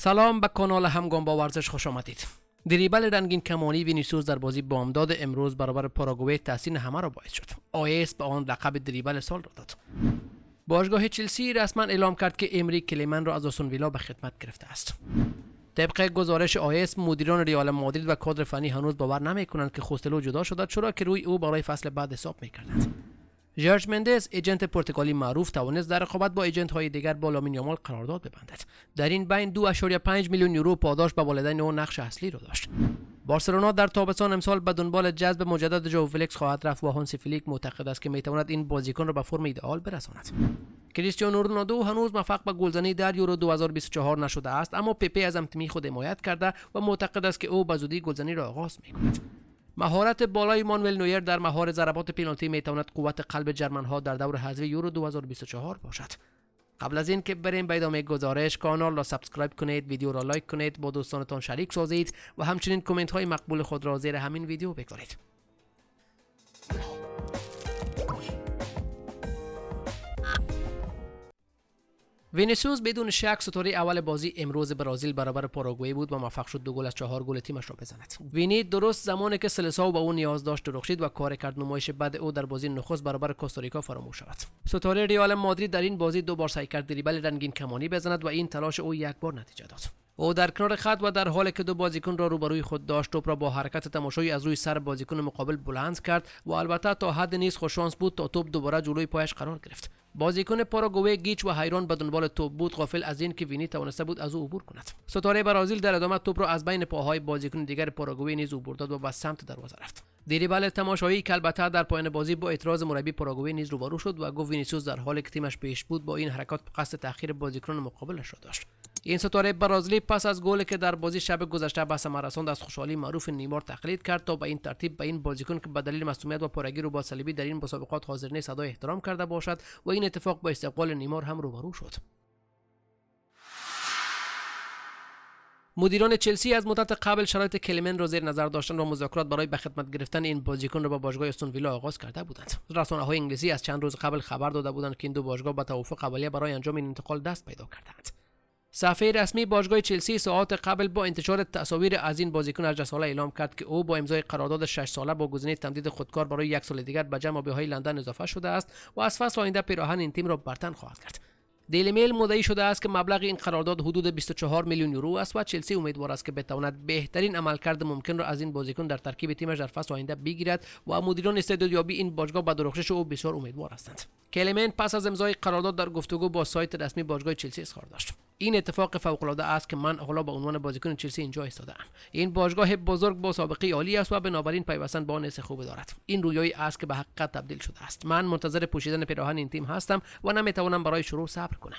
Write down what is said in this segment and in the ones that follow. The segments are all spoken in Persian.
سلام به کانال همگام با ورزش خوش آمدید دریبل رنگین کمانی وینیسیوس در بازی بامداد امروز برابر پاراگوه تحسین همه را باعث شد آیس به آن لقب دریبل سال را داد باشگاه چلسی رسما اعلام کرد که امری کلیمن را از آسون ویلا به خدمت گرفته است طبق گزارش آیس مدیران ریال مادرید و کادر فنی هنوز باور نمی کنند که خوستلو جدا شده چرا که روی او برای فصل بعد حساب میکردند جورج مندس ایجنت پرتغالی معروف توانست در رقابت با ایجنت های دیگر با لامین یامال قرارداد ببندد در این بین 2.5 میلیون یورو پاداش به والدین او نقش اصلی را داشت بارسلونا در تابستان امسال به دنبال جذب مجدد جو فلیکس خواهد رفت و هانسی فلیک معتقد است که میتواند این بازیکن را به فرم ایدئال برساند کریستیانو رونالدو هنوز موفق به گلزنی در یورو 2024 نشده است اما پپی از امتمی خود حمایت کرده و معتقد است که او به زودی گلزنی را آغاز کند. مهارت بالای مانوئل نویر در مهار ضربات پنالتی میتواند قوت قلب جرمن ها در دور حذفی یورو 2024 باشد قبل از اینکه بریم به ادامه گزارش کانال را سابسکرایب کنید ویدیو را لایک کنید با دوستانتان شریک سازید و همچنین کامنت های مقبول خود را زیر همین ویدیو بگذارید وینیسیوس بدون شک ستاره اول بازی امروز برازیل برابر پاراگوئه بود و موفق شد دو گل از چهار گل تیمش را بزند وینی درست زمانی که سلساو به او نیاز داشت درخشید و کار کرد نمایش بعد او در بازی نخست برابر کوستاریکا فراموش شود ستاره ریال مادرید در این بازی دو بار سعی کرد دریبل رنگین کمانی بزند و این تلاش او یک بار نتیجه داد او در کنار خط و در حالی که دو بازیکن را روبروی خود داشت توپ را با حرکت تماشایی از روی سر بازیکن مقابل بلند کرد و البته تا حد نیز خوششانس بود تا توپ دوباره جلوی پایش قرار گرفت بازیکن پاراگوئه گیچ و حیران به دنبال توپ بود غافل از این که وینی توانسته بود از او عبور کند ستاره برازیل در ادامه توپ را از بین پاهای بازیکن دیگر پاراگوئه نیز عبور داد و به سمت دروازه رفت دیریبل تماشایی که البته در پایان بازی با اعتراض مربی پاراگوئه نیز روبرو شد و گفت وینیسیوس در حالی که تیمش پیش بود با این حرکات قصد تاخیر بازیکنان مقابلش را داشت این ستاره برازلی پس از گلی که در بازی شب گذشته به ثمر رساند از خوشحالی معروف نیمار تقلید کرد تا به این ترتیب به این بازیکن که به دلیل مصومیت و پارگی رو با صلیبی در این مسابقات حاضر نیست صدای احترام کرده باشد و این اتفاق با استقبال نیمار هم روبرو شد مدیران چلسی از مدت قبل شرایط کلمن را زیر نظر داشتند و مذاکرات برای به خدمت گرفتن این بازیکن را با باشگاه استون ویلا آغاز کرده بودند رسانه های انگلیسی از چند روز قبل خبر داده بودند که این دو باشگاه با توافق اولیه برای انجام این انتقال دست پیدا کردند صفحه رسمی باشگاه چلسی ساعات قبل با انتشار تصاویر از این بازیکن از ساله اعلام کرد که او با امضای قرارداد 6 ساله با گزینه تمدید خودکار برای یک سال دیگر به جمع های لندن اضافه شده است و از فصل آینده پیراهن این تیم را برتن خواهد کرد دیلی میل مدعی شده است که مبلغ این قرارداد حدود 24 میلیون یورو است و چلسی امیدوار است که بتواند بهترین عملکرد ممکن را از این بازیکن در ترکیب تیمش در فصل آینده بگیرد و مدیران استعدادیابی این باشگاه به درخشش او بسیار امیدوار هستند کلمن پس از امضای قرارداد در گفتگو با سایت رسمی باشگاه چلسی اظهار داشت این اتفاق فوق است که من حالا به با عنوان بازیکن چلسی اینجا ام این باشگاه بزرگ با سابقه عالی است و بنابراین پیوستن با آن خوبی دارد این رویایی است که به حقیقت تبدیل شده است من منتظر پوشیدن پیراهن این تیم هستم و نمیتوانم برای شروع صبر کنم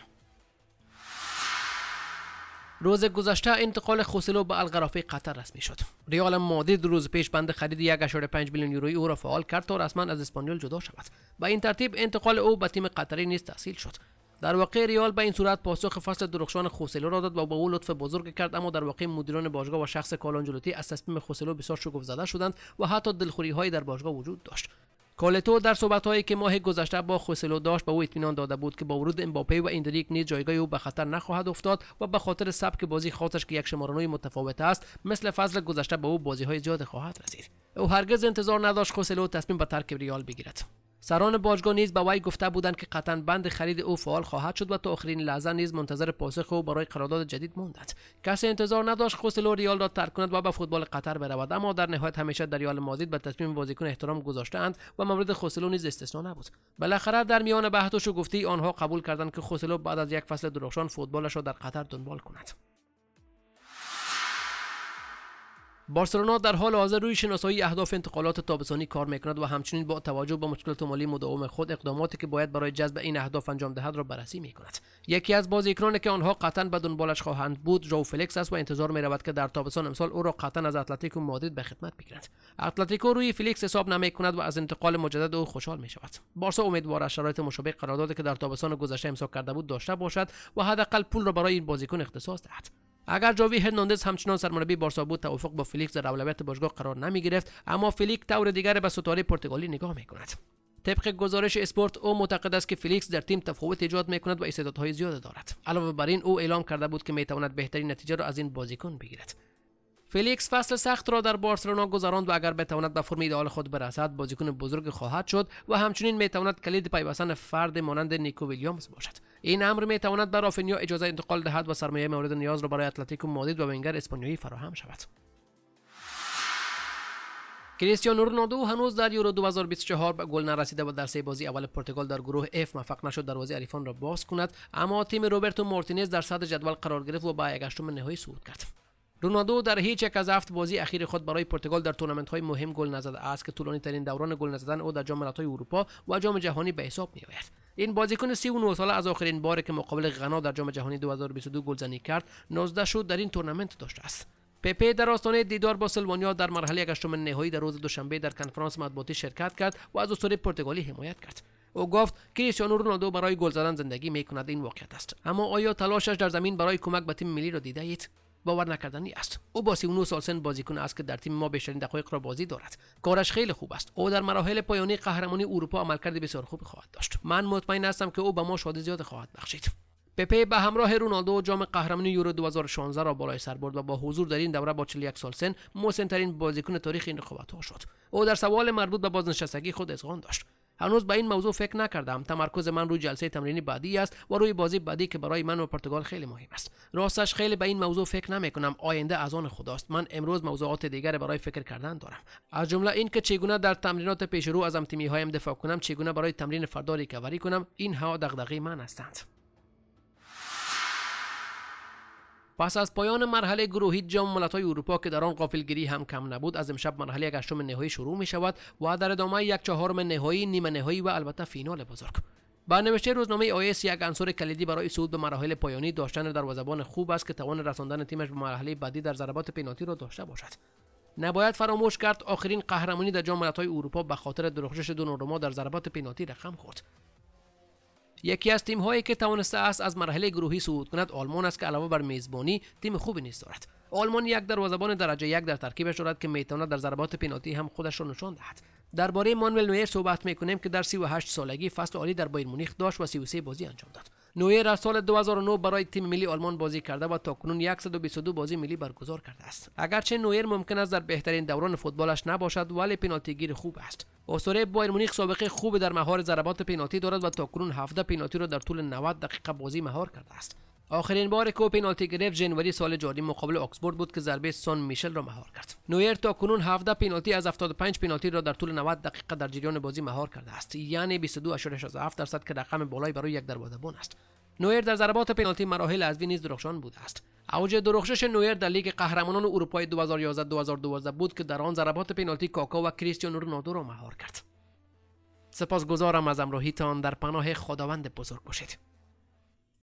روز گذشته انتقال خوسلو به الغرافه قطر رسمی شد ریال مادرید روز پیش بند خرید 1.5 میلیون یوروی او را فعال کرد تا رسما از اسپانیول جدا شود با این ترتیب انتقال او به تیم قطری نیز تحصیل شد در واقع ریال به این صورت پاسخ فصل درخشان خوسلو را داد و با او لطف بزرگ کرد اما در واقع مدیران باشگاه و شخص کالانجلوتی از تصمیم خوسلو بسیار شگفت زده شدند و حتی دلخوری های در باشگاه وجود داشت کالتو در صحبت هایی که ماه گذشته با خوسلو داشت به او اطمینان داده بود که با ورود امباپه و ایندریک نیز جایگاه او به خطر نخواهد افتاد و به خاطر سبک بازی خاصش که یک شمارانوی متفاوت است مثل فضل گذشته به او بازی های زیاد خواهد رسید او هرگز انتظار نداشت خوسلو تصمیم به ترک ریال بگیرد سران باجگاه نیز به وی گفته بودند که قطعا بند خرید او فعال خواهد شد و تا آخرین لحظه نیز منتظر پاسخ او برای قرارداد جدید ماندند کسی انتظار نداشت خوسلو ریال را ترک کند و به فوتبال قطر برود اما در نهایت همیشه در ریال مازید به تصمیم بازیکن احترام گذاشتهاند و مورد خوسلو نیز استثنا نبود بالاخره در میان بحث و گفتی آنها قبول کردند که خوسلو بعد از یک فصل درخشان فوتبالش را در قطر دنبال کند بارسلونا در حال حاضر روی شناسایی اهداف انتقالات تابستانی کار میکند و همچنین با توجه به مشکلات مالی مداوم خود اقداماتی که باید برای جذب این اهداف انجام دهد را بررسی میکند یکی از بازیکنانی که آنها قطعا به دنبالش خواهند بود ژو فلیکس است و انتظار میرود که در تابستان امسال او را قطعا از اتلتیکو مادرید به خدمت بگیرد اتلتیکو روی فلیکس حساب نمیکند و از انتقال مجدد او خوشحال میشود. بارسا امیدوار است شرایط مشابه قراردادی که در تابستان گذشته امضا کرده بود داشته باشد و حداقل پول را برای این بازیکن اختصاص دهد اگر جاوی هرناندز همچنان سرمربی بارسا بود توافق با فلیکس در اولویت باشگاه قرار نمی گرفت اما فلیک طور دیگر به ستاره پرتغالی نگاه می کند طبق گزارش اسپورت او معتقد است که فلیکس در تیم تفاوت ایجاد می کند و استعدادهای زیاد دارد علاوه بر این او اعلام کرده بود که می تواند بهترین نتیجه را از این بازیکن بگیرد فلیکس فصل سخت را در بارسلونا گذراند و اگر بتواند به فرم ایدئال خود برسد بازیکن بزرگ خواهد شد و همچنین میتواند کلید پیوستن فرد مانند نیکو ویلیامز باشد این امر میتواند به رافینیا اجازه انتقال دهد و سرمایه مورد نیاز را برای اتلتیکو مادید و ونگر اسپانیایی فراهم شود کریستیانو رونالدو هنوز در یورو 2024 به گل نرسیده و در سه بازی اول پرتغال در گروه F موفق نشد دروازه حریفان را باز کند اما تیم روبرتو مارتینز در صدر جدول قرار گرفت و به نهایی صعود کرد رونالدو در هیچ یک از هفت بازی اخیر خود برای پرتغال در تورنمنت های مهم گل نزده است که طولانی ترین دوران گل نزدن او در جام های اروپا و جام جهانی به حساب می آید این بازیکن 39 ساله از آخرین باری که مقابل غنا در جام جهانی 2022 گلزنی کرد 19 شد در این تورنمنت داشته است پپه در آستانه دیدار با سلوانیا در مرحله هشتم نهایی در روز دوشنبه در کنفرانس مطبوعاتی شرکت کرد و از اسطوره پرتغالی حمایت کرد او گفت کریستیانو رونالدو برای گل زدن زندگی می کند این واقعیت است اما آیا تلاشش در زمین برای کمک به تیم ملی را دیدید باور نکردنی است او با 39 سال سن بازیکن است که در تیم ما بیشترین دقایق را بازی دارد کارش خیلی خوب است او در مراحل پایانی قهرمانی اروپا عملکرد بسیار خوب خواهد داشت من مطمئن هستم که او به ما شاده زیاد خواهد بخشید پپه به همراه رونالدو جام قهرمانی یورو 2016 را بالای سر برد و با حضور در این دوره با 41 سال سن ترین بازیکن تاریخ این ها شد او در سوال مربوط به بازنشستگی خود اذعان داشت هنوز به این موضوع فکر نکردم تمرکز من روی جلسه تمرینی بعدی است و روی بازی بعدی که برای من و پرتغال خیلی مهم است راستش خیلی به این موضوع فکر نمی کنم آینده از آن خداست من امروز موضوعات دیگر برای فکر کردن دارم از جمله که چگونه در تمرینات پیشرو از امتیمی هایم دفاع کنم چگونه برای تمرین فردا ریکاوری کنم این ها دغدغه من هستند پس از پایان مرحله گروهی جام ملت‌های اروپا که در آن قافلگیری هم کم نبود از امشب مرحله یک نهایی شروع می شود و در ادامه یک چهارم نهایی نیمه نهایی و البته فینال بزرگ با نوشته روزنامه آیس یک عنصر کلیدی برای صعود به مراحل پایانی داشتن در وزبان خوب است که توان رساندن تیمش به مرحله بعدی در ضربات پنالتی را داشته باشد نباید فراموش کرد آخرین قهرمانی در جام ملت‌های اروپا به خاطر درخشش دوناروما در ضربات پنالتی رقم خورد یکی از تیم هایی که توانسته است از مرحله گروهی صعود کند آلمان است که علاوه بر میزبانی تیم خوبی نیز دارد آلمان یک دروازه‌بان درجه یک در ترکیبش دارد که میتواند در ضربات پنالتی هم خودش را نشان دهد درباره مانوئل نویر صحبت میکنیم که در 38 سالگی فصل عالی در بایر مونیخ داشت و 33 بازی انجام داد نویر در سال 2009 برای تیم ملی آلمان بازی کرده و تاکنون 122 بازی ملی برگزار کرده است اگرچه نویر ممکن است در بهترین دوران فوتبالش نباشد ولی پنالتی گیر خوب است اسطوره بایر مونیخ سابقه خوبی در مهار ضربات پنالتی دارد و تاکنون 17 پنالتی را در طول 90 دقیقه بازی مهار کرده است آخرین بار که پنالتی گرفت جنوری سال جاری مقابل آکسبورد بود که ضربه سون میشل را مهار کرد نویر تا کنون 17 پنالتی از 75 پنالتی را در طول 90 دقیقه در جریان بازی مهار کرده است یعنی 22.7 درصد که رقم بالایی برای یک دروازه‌بان است نویر در ضربات پنالتی مراحل از نیز درخشان بوده است اوج درخشش نویر در لیگ قهرمانان اروپای 2011-2012 بود که در آن ضربات پنالتی کاکا و کریستیانو رونالدو را مهار کرد سپاسگزارم از همراهیتان در پناه خداوند بزرگ باشید